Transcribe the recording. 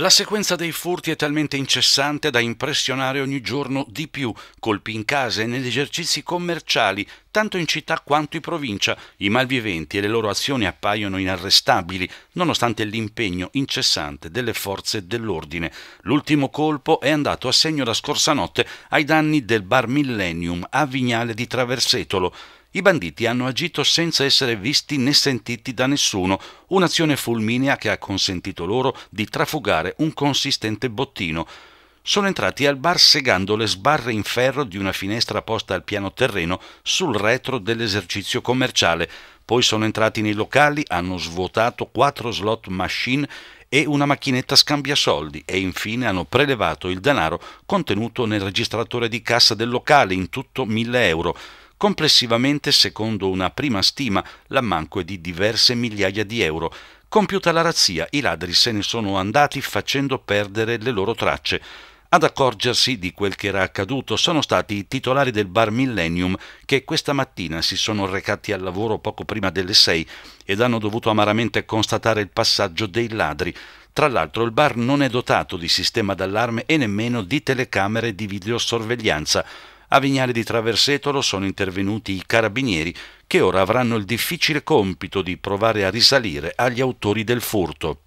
La sequenza dei furti è talmente incessante da impressionare ogni giorno di più, colpi in casa e negli esercizi commerciali, tanto in città quanto in provincia. I malviventi e le loro azioni appaiono inarrestabili, nonostante l'impegno incessante delle forze dell'ordine. L'ultimo colpo è andato a segno la scorsa notte ai danni del bar Millennium a Vignale di Traversetolo. I banditi hanno agito senza essere visti né sentiti da nessuno, un'azione fulminea che ha consentito loro di trafugare un consistente bottino. Sono entrati al bar segando le sbarre in ferro di una finestra posta al piano terreno sul retro dell'esercizio commerciale. Poi sono entrati nei locali, hanno svuotato quattro slot machine e una macchinetta scambia soldi e infine hanno prelevato il denaro contenuto nel registratore di cassa del locale, in tutto 1000 euro. Complessivamente, secondo una prima stima, l'ammanco è di diverse migliaia di euro. Compiuta la razzia, i ladri se ne sono andati facendo perdere le loro tracce. Ad accorgersi di quel che era accaduto sono stati i titolari del bar Millennium che questa mattina si sono recati al lavoro poco prima delle sei ed hanno dovuto amaramente constatare il passaggio dei ladri. Tra l'altro il bar non è dotato di sistema d'allarme e nemmeno di telecamere di videosorveglianza a Vignale di Traversetolo sono intervenuti i carabinieri che ora avranno il difficile compito di provare a risalire agli autori del furto.